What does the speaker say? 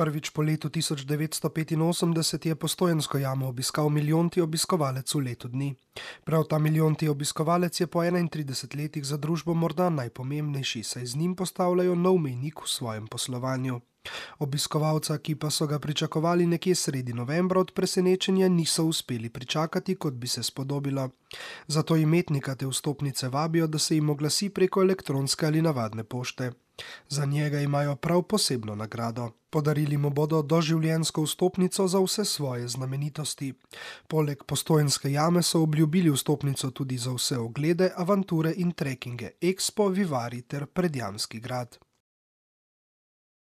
Prvič po letu 1985 je postojensko jamo obiskal milijonti obiskovalec v letu dni. Prav ta milijonti obiskovalec je po 31 letih za družbo morda najpomembnejši, saj z njim postavljajo nov mejnik v svojem poslovanju. Obiskovalca, ki pa so ga pričakovali nekje sredi novembra, od presenečenja niso uspeli pričakati, kot bi se spodobilo. Zato imetnika te vstopnice vabijo, da se jim oglasi preko elektronske ali navadne pošte. Za njega imajo prav posebno nagrado. Podarili mu bodo doživljensko vstopnico za vse svoje znamenitosti. Poleg postojenske jame so obljubili vstopnico tudi za vse oglede, avanture in trekkinge, Expo, Vivari ter Predjamski grad.